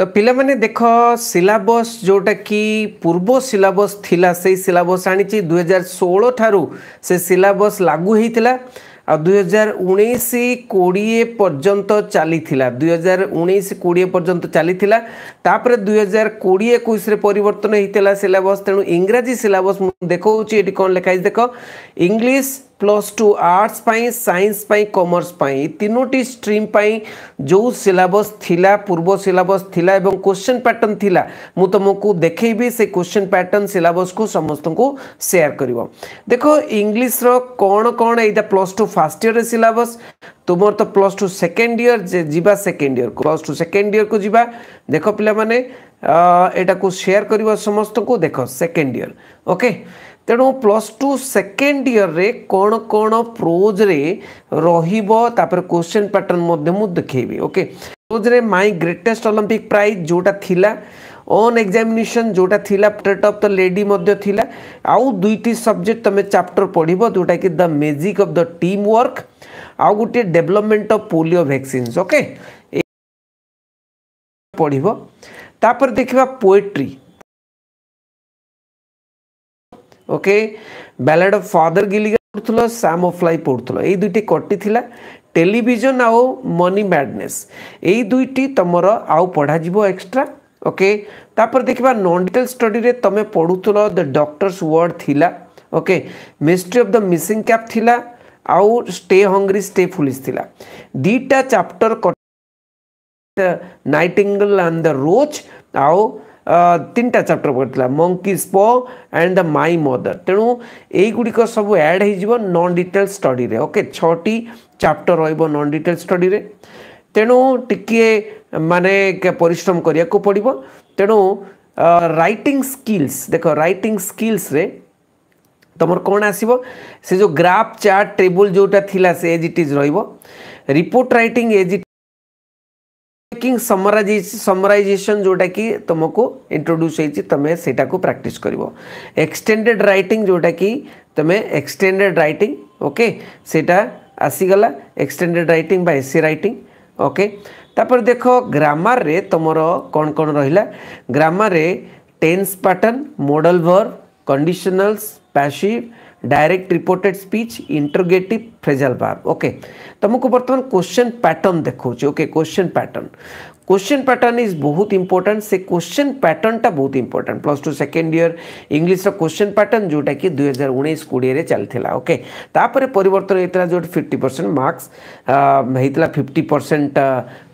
তো ପିଲାମାନେ ଦେଖ ସିଲାବସ୍ ଯେଉଁଟାକି ପୂର୍ବ ସିଲାବସ୍ ଥିଲା ସେଇ ସିଲାବସ୍ ଆଣିଛି ଦୁଇହଜାର ଷୋହଳ ଠାରୁ ସେ ସିଲାବସ୍ ଲାଗୁ ହେଇଥିଲା ଆଉ ଦୁଇହଜାର ଉଣେଇଶ କୋଡ଼ିଏ ପର୍ଯ୍ୟନ୍ତ ଚାଲିଥିଲା ଦୁଇହଜାର ଉଣେଇଶ କୋଡ଼ିଏ ପର୍ଯ୍ୟନ୍ତ ଚାଲିଥିଲା ତାପରେ ଦୁଇହଜାର କୋଡ଼ିଏ ଏକୋଇଶରେ ପରିବର୍ତ୍ତନ ହେଇଥିଲା ସିଲାବସ୍ ତେଣୁ ଇଂରାଜୀ ସିଲାବସ୍ ମୁଁ ଦେଖାଉଛି ଏଠି କ'ଣ ଲେଖା ହେଇଛି ଦେଖ English plus two arts science commerce तीनोट स्ट्रीम जो सिलेबस थिला पूर्व सिलेबस थिला एवं क्वेश्चन पैटर्न थिला मु तुमको तो देखी से क्वेश्चन पैटर्न सिलबस को समस्त को सेयार कर देख इंग्लीश कौन कौन ये plus two first year syllabus तुम तो प्लस टू सेकेंड इयर जी सेकेंड इयर को प्लस टू सेकेंड इयर को जी देख पे यू सेयार कर समस्त को देख सेकेंड इयर ओके तेणु प्लस टू सेकेंड इयर रे कौन कौन प्रोज्रे रहीपर क्वेश्चन पैटर्न मुझे देखेबी ओके प्रोज्रे माई ग्रेटेस्ट अलंपिक प्राइज जोटा थिला ऑन एग्जामिनेशन जोटा थिला पेट ऑफ द लेडी मध्य थिला आउ दुईट सब्जेक्ट तुम चैप्टर पढ़व जोटा कि the magic of the team work आउ गोटे development of polio vaccine okay पढ़ तापर देखा poetry okay ballad of father Gilligan पढ़ु साम अफ फ्लाई पढ़ु ये दुईटी कटि टेलीजन आउ मनी मैडनेस युईटी तुम आउ पढ़ा एक्स्ट्रा ओके तापर देखा नन डिटेल स्टडी तुम पढ़ु द डक्टर्स वर्ड थी okay mystery of the missing cap थी आउ स्टे हंग्री स्टे फुलिस दीटा chapter cut the nightingale and the roach now तीनटा चैप्टर पड़ा monkey's paw and the my mother तेणु यहीगुड़िक सब एड हो नन डिटेल स्टडी रे ओके छटी चैप्टर रोब नन डिटेल स्टडी तेणु टिके माने परिश्रम करिया को पड़ो तेणु राइटिंग स्किल्स देख राइटिंग स्किल्स रे तुम कौन आसो से जो ग्राफ चार्ट टेबुल जोटा थी से as it is report write as making summarize जोटा कि तुमको इंट्रोड्यूस होती तुम से प्राक्ट कर एक्सटेडेड रईटिंग जोटा कि तुम्हें एक्सटेडेड रईटिंग ओके सेटा आसीगला extended writing essay writing okay तापर देख ग्रामारे तुम कौन कौन रहा ग्रामारे tense pattern modal verb conditionals passive direct reported speech interrogative phrasal बार ओके तुमको बर्तमान क्वेश्चन पैटर्न देखा okay question pattern question pattern is बहुत इंपोर्टाट से क्वेश्चन पैटर्नटा बहुत important plus two second year इंग्लीश्र क्वेश्चन पैटर्न जोटा कि दुई हजार उन्नीस कोड़े चलता ओके तापर परिवर्तन होता जो फिफ्टी परसेंट मार्क्स होता फिफ्टी परसेंट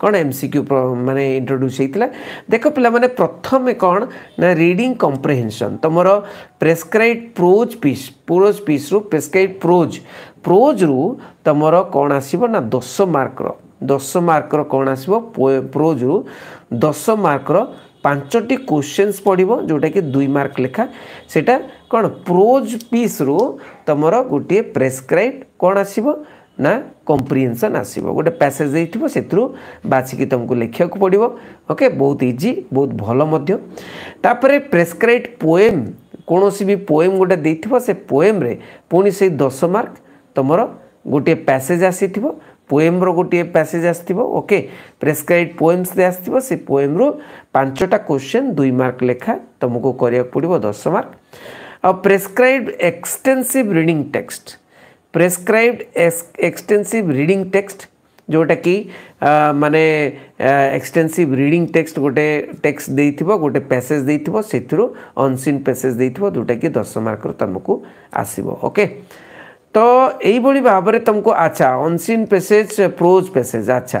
कौन एम सिक्यू मैंने इंट्रोड्यूस होता देख पे प्रथम कौन ना रिडिंग कंप्रेहेनसन तुम प्रेस्क्राइब प्रोज पीस प्रोज पिस्रु प्रेस्क्राइब प्रोज प्रोज्रु तुम कौन आसो ना दस मार्क ଦଶ ମାର୍କର କ'ଣ ଆସିବ ପ୍ରୋଜ୍ରୁ ଦଶ ମାର୍କର ପାଞ୍ଚଟି କୋଶ୍ଚେନ୍ସ ପଡ଼ିବ ଯେଉଁଟାକି ଦୁଇ ମାର୍କ ଲେଖା ସେଇଟା କ'ଣ ପ୍ରୋଜ୍ ପିସ୍ରୁ ତୁମର ଗୋଟିଏ ପ୍ରେସ୍କ୍ରାଇବ୍ କ'ଣ ଆସିବ ନା କମ୍ପ୍ରିହେନ୍ସନ୍ ଆସିବ ଗୋଟେ ପ୍ୟାସେଜ୍ ଦେଇଥିବ ସେଥିରୁ ବାଛିକି ତୁମକୁ ଲେଖିବାକୁ ପଡ଼ିବ ଓକେ ବହୁତ ଇଜି ବହୁତ ଭଲ ମଧ୍ୟ ତାପରେ ପ୍ରେସ୍କ୍ରାଇବ୍ ପୋଏମ୍ କୌଣସି ବି ପୋଏମ୍ ଗୋଟେ ଦେଇଥିବ ସେ ପୋଏମ୍ରେ ପୁଣି ସେଇ ଦଶ ମାର୍କ ତୁମର ଗୋଟିଏ ପ୍ୟାସେଜ୍ ଆସିଥିବ पोएम्र गोटे पैसेज ओके प्रेसक्राइब पोएम्स आस पोएम्रु पांचटा क्वेश्चन दुई मार्क लेखा तुमको करवाक पड़ो दस मार्क आ prescribe extensive reading text prescribe extensive reading text जोटा कि मानने एक्सटेनसीव रिडिंग टेक्सट गोटे टेक्सट दे थो गोटे पैसेज दे देथ अनसीन पैसेज दे देथ जोटा कि दस मार्क तुमको आसब ओके तो यही भाव में तुमको अच्छा अनसीन पेसेज प्रोज पेसेज अच्छा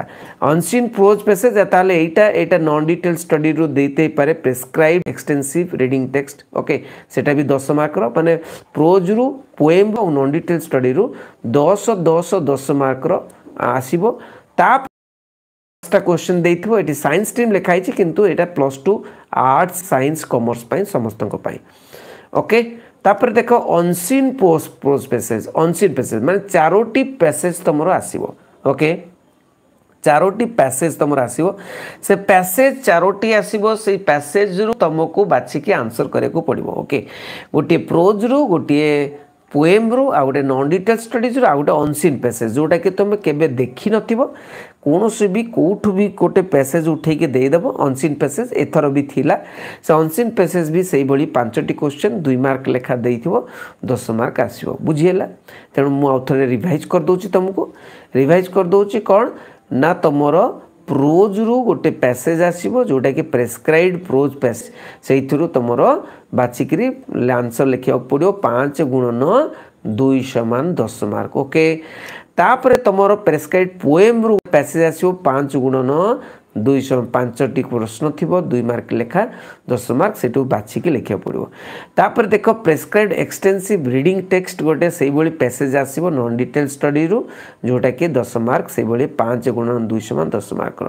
अनसीन प्रोज पेसेज यहाँ ये नन डिटेल स्टडी रू देते पारे prescribed extensive reading text okay से दस मार्क मैंने प्रोज रू पोएम और नन डिटेल स्टडी रु दस दस दस मार्क आसवटा क्वेश्चन दे थो ये सैंस टीम लिखाई कि plus two arts science commerce समस्त ओके तापर देख unseen post post passage unseen passage मैं चारोटी पैसेज तुम आसके चारोटी पैसेज तुम आस पैसेज चारोटी आसेज रु तुमको बाछिकी आंसर करके पड़ो ओके गोटे प्रोज रु गोटे ପୋଏମ୍ରୁ ଆଉ ଗୋଟେ ନନ୍ ଡିଟେଲ୍ ଷ୍ଟଡ଼ିଜ୍ରୁ ଆଉ ଗୋଟେ ଅନସିନ୍ ପେସେଜ୍ ଯେଉଁଟାକି ତୁମେ କେବେ ଦେଖିନଥିବ କୌଣସି ବି କେଉଁଠୁ ବି ଗୋଟେ ପ୍ୟାସେଜ୍ ଉଠାଇକି ଦେଇଦେବ ଅନସିନ୍ ପ୍ୟାସେଜ୍ ଏଥର ବି ଥିଲା ସେ ଅନସିନ୍ ପେସେଜ୍ ବି ସେଇଭଳି ପାଞ୍ଚଟି କୋଶ୍ଚେନ୍ ଦୁଇ ମାର୍କ ଲେଖା ଦେଇଥିବ ଦଶ ମାର୍କ ଆସିବ ବୁଝିହେଲା ତେଣୁ ମୁଁ ଆଉ ଥରେ ରିଭାଇଜ୍ କରିଦେଉଛି ତୁମକୁ ରିଭାଇଜ୍ କରିଦେଉଛି କ'ଣ ନା ତୁମର प्रोज रु गोटे पैसेज आसव जोटा कि प्रेसक्राइड प्रोज पैसेज से तुम बाछिकी आंसर लिखा पड़ो पाँच गुण न दुई सामान दस मार्क ओके तापर तुम प्रेसक्राइब पोएम रु पैसेज आसो पाँच गुण न ଦୁଇଶହ ପାଞ୍ଚଟି ପ୍ରଶ୍ନ ଥିବ ଦୁଇ ମାର୍କ ଲେଖା ଦଶ ମାର୍କ ସେଠୁ ବାଛିକି ଲେଖିବାକୁ ପଡ଼ିବ ତାପରେ ଦେଖ ପ୍ରେସ୍କ୍ରାଇବ୍ ଏକ୍ସଟେନ୍ସିଭ୍ ରିଡ଼ିଂ ଟେକ୍ସଟ ଗୋଟେ ସେଇଭଳି ପ୍ୟାସେଜ୍ ଆସିବ ନନ୍ ଡିଟେଲ୍ ଷ୍ଟଡ଼ିରୁ ଯେଉଁଟାକି ଦଶ ମାର୍କ ସେଇଭଳି ପାଞ୍ଚ ଗୁଣ ଦୁଇଶହ ମାନ ଦଶ ମାର୍କର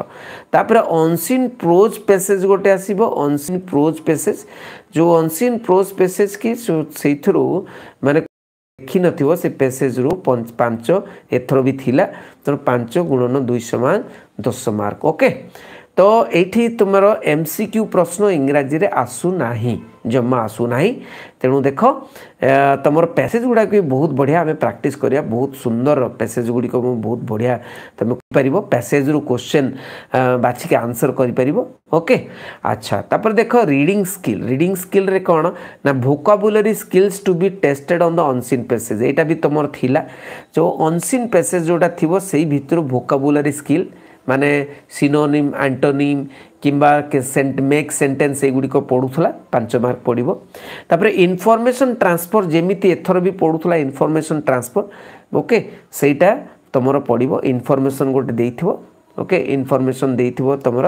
ତାପରେ ଅନସିନ୍ ପ୍ରୋଜ୍ ପ୍ୟାସେଜ୍ ଗୋଟେ ଆସିବ ଅନସିନ୍ ପ୍ରୋଜ୍ ପ୍ୟାସେଜ୍ ଯେଉଁ ଅନସିନ୍ ପ୍ରୋଜ୍ ପ୍ୟାସେଜ୍ କି ସେଇଥିରୁ ମାନେ ଦେଖିନଥିବ ସେ ପ୍ୟାସେଜ୍ରୁ ପାଞ୍ଚ ଏଥର ବି ଥିଲା ତେଣୁ ପାଞ୍ଚ ଗୁଣନ ଦୁଇଶହ ମାନ दस मार्क ओके तो ये तुम एम सिक्यू प्रश्न इंग्राजी में आसुना जमा आसुना तेणु देख तुम पैसेज गुड़ाक बहुत बढ़िया आम प्राक्ट करा बहुत सुंदर पैसेज गुड़िक बहुत बढ़िया तुम पार पैसेज रु क्वेश्चन बाछिक आंसर करके अच्छा तापर देख रिडिंग स्किल रिडिंग स्किल कौन ना vocabulary skills to be tested on the unseen passage यहाँ भी तुम जो अनसीन पैसेज जोटा थी से भितर भोकाबुलरी स्किल মানে সিনোনিম ଆଣ୍ଟୋନିମ୍ কিংবা মেক সেন্টেন্স এগুড়ি পড়ুলা পাঁচ মার্ক পড়ব তাপরে ইনফরমেসন ট্রান্সফর যেমি এথর বি পড়ুলা ইনফরমেসন ট্রান্সফর ওকে সেইটা তোমার পড়ব ইনফরমেসন গোটে দিয়ে ওকে ইনফরমেসন দিয়ে তোমার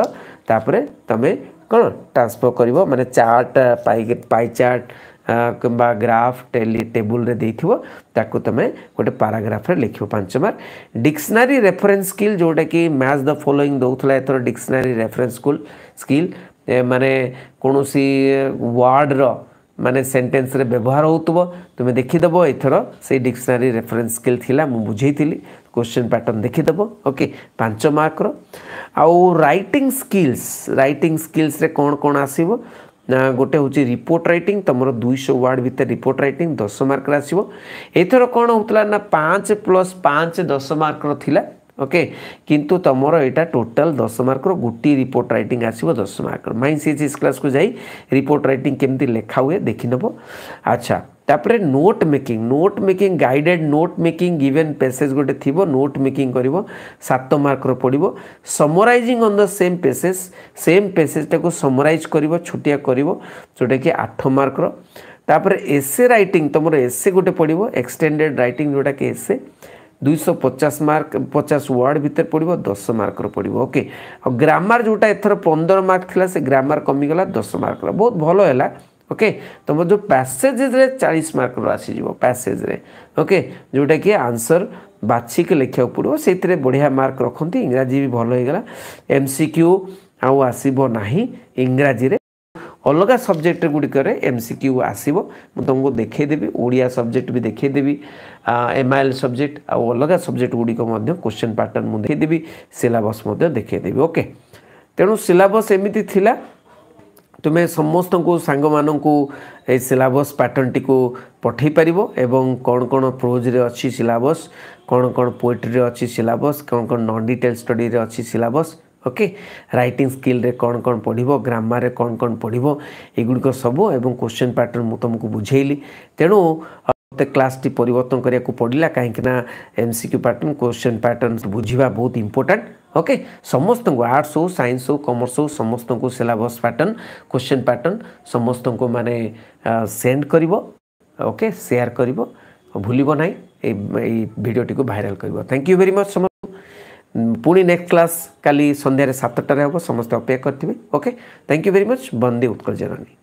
তাপরে তুমি कौन ट्रांसफर कर मैंने चार्ट पाइचार्ट कि ग्राफ टेली टेबुल तुम्हें गोटे पाराग्राफ्रे लिख पांच मार्क डिक्सनारी रेफरेन्स स्किल जोटा कि मैच द फलोईंग दौला एथर डिक्सनारी रेफरेन्स स्किल मानने कौन सी वार्ड ମାନେ ସେଣ୍ଟେନ୍ସରେ ବ୍ୟବହାର ହେଉଥିବ ତୁମେ ଦେଖିଦେବ ଏଥର ସେଇ ଡିକ୍ସନାରୀ ରେଫରେନ୍ସ ସ୍କିଲ୍ ଥିଲା ମୁଁ ବୁଝେଇଥିଲି କୋଶ୍ଚିନ୍ ପ୍ୟାଟର୍ଣ୍ଣ ଦେଖିଦେବ ଓକେ ପାଞ୍ଚ ମାର୍କର ଆଉ ରାଇଟିଂ ସ୍କିଲ୍ସ ରାଇଟିଂ ସ୍କିଲ୍ସରେ କ'ଣ କ'ଣ ଆସିବ ନା ଗୋଟେ ହେଉଛି ରିପୋର୍ଟ ରାଇଟିଂ ତୁମର ଦୁଇଶହ ୱାର୍ଡ଼ ଭିତରେ ରିପୋର୍ଟ ରାଇଟିଂ ଦଶ ମାର୍କରେ ଆସିବ ଏଥର କ'ଣ ହେଉଥିଲା ନା ପାଞ୍ଚ ପ୍ଲସ୍ ପାଞ୍ଚ ଦଶ ମାର୍କର ଥିଲା ओके किंतु तुम यहाँ टोटाल दस मार्क अच्छा, गोटे रिपोर्ट रईट आस दस मार्क माइन सी एच क्लास को जा रिपोर्ट रईट केमी लिखा हुए देखनेब अच्छा तापर note making note making guided note making given passage गोटे थी नोट मेकिंग कर सत मार्क पड़ो summarising on the same passage same पेसेजटा को समरइज कर छोटिया कर जोटा कि आठ मार्क तापर एसे रईट तुम एसे गोटे पड़ो एक्सटेडेड रईट जोटा कि एसे ଦୁଇଶହ ପଚାଶ ମାର୍କ ପଚାଶ ୱାର୍ଡ଼ ଭିତରେ ପଡ଼ିବ ଦଶ ମାର୍କର ପଡ଼ିବ ଓକେ ଆଉ ଗ୍ରାମାର ଯେଉଁଟା ଏଥର ପନ୍ଦର ମାର୍କ ଥିଲା ସେ ଗ୍ରାମାର କମିଗଲା ଦଶ ମାର୍କର ବହୁତ ଭଲ ହେଲା ଓକେ ତୁମର ଯେଉଁ ପ୍ୟାସେଜେସ୍ରେ ଚାଳିଶ ମାର୍କର ଆସିଯିବ ପ୍ୟାସେଜ୍ରେ ଓକେ ଯେଉଁଟାକି ଆନ୍ସର୍ ବାଛିକି ଲେଖିବାକୁ ପଡ଼ିବ ସେଇଥିରେ ବଢ଼ିଆ ମାର୍କ ରଖନ୍ତି ଇଂରାଜୀ ବି ଭଲ ହେଇଗଲା ଏମ୍ ସି କ୍ୟୁ ଆଉ ଆସିବ ନାହିଁ ଇଂରାଜୀରେ ଅଲଗା ସବଜେକ୍ଟ ଗୁଡ଼ିକରେ ଏମ୍ ସି କ୍ୟୁ ଆସିବ ମୁଁ ତୁମକୁ ଦେଖେଇଦେବି ଓଡ଼ିଆ ସବଜେକ୍ଟ ବି ଦେଖାଇଦେବି ଏମ୍ ଆଇ ଏଲ୍ ସବଜେକ୍ଟ ଆଉ ଅଲଗା ସବଜେକ୍ଟ ଗୁଡ଼ିକ ମଧ୍ୟ କ୍ୱେଶ୍ଚନ୍ ପାଟର୍ନ ମୁଁ ଦେଖାଇଦେବି ସିଲାବସ୍ ମଧ୍ୟ ଦେଖେଇଦେବି ଓକେ ତେଣୁ ସିଲାବସ୍ ଏମିତି ଥିଲା ତୁମେ ସମସ୍ତଙ୍କୁ ସାଙ୍ଗମାନଙ୍କୁ ଏ ସିଲାବସ୍ ପାଟର୍ଣ୍ଣଟିକୁ ପଠାଇ ପାରିବ ଏବଂ କ'ଣ କ'ଣ ପ୍ରୋଜ୍ରେ ଅଛି ସିଲାବସ୍ କ'ଣ କ'ଣ ପୋଏଟ୍ରିରେ ଅଛି ସିଲାବସ୍ କ'ଣ କ'ଣ ନନ୍ ଡିଟେଲ୍ ଷ୍ଟଡ଼ିରେ ଅଛି ସିଲାବସ୍ ଓକେ ରାଇଟିଂ ସ୍କିଲ୍ରେ କ'ଣ କ'ଣ ପଢ଼ିବ ଗ୍ରାମାରରେ କ'ଣ କ'ଣ ପଢ଼ିବ ଏଗୁଡ଼ିକ ସବୁ ଏବଂ କୋଶ୍ଚିନ୍ ପ୍ୟାଟର୍ନ ମୁଁ ତୁମକୁ ବୁଝେଇଲି ତେଣୁ ମୋତେ କ୍ଲାସ୍ଟି ପରିବର୍ତ୍ତନ କରିବାକୁ ପଡ଼ିଲା କାହିଁକିନା M C Q pattern question pattern ବୁଝିବା ବହୁତ ଇମ୍ପୋର୍ଟାଣ୍ଟ ଓକେ ସମସ୍ତଙ୍କୁ ଆର୍ଟ୍ସ ହଉ ସାଇନ୍ସ ହଉ କମର୍ସ ହଉ ସମସ୍ତଙ୍କୁ ସିଲାବସ୍ ପ୍ୟାଟର୍ନ କୋଶ୍ଚିନ୍ ପ୍ୟାଟର୍ନ ସମସ୍ତଙ୍କୁ ମାନେ ସେଣ୍ଡ କରିବ ଓକେ ସେୟାର କରିବ ଭୁଲିବ ନାହିଁ এই ভিডিওটিকে ভাইরাল করব থ্যাংক ইউ ভেরি মচ ପୁଣି ନେକ୍ସଟ କ୍ଲାସ୍ କାଲି ସନ୍ଧ୍ୟାରେ ସାତଟାରେ ହେବ ସମସ୍ତେ ଅପେକ୍ଷା କରିଥିବେ okay thank you very much Bande Utkala Janani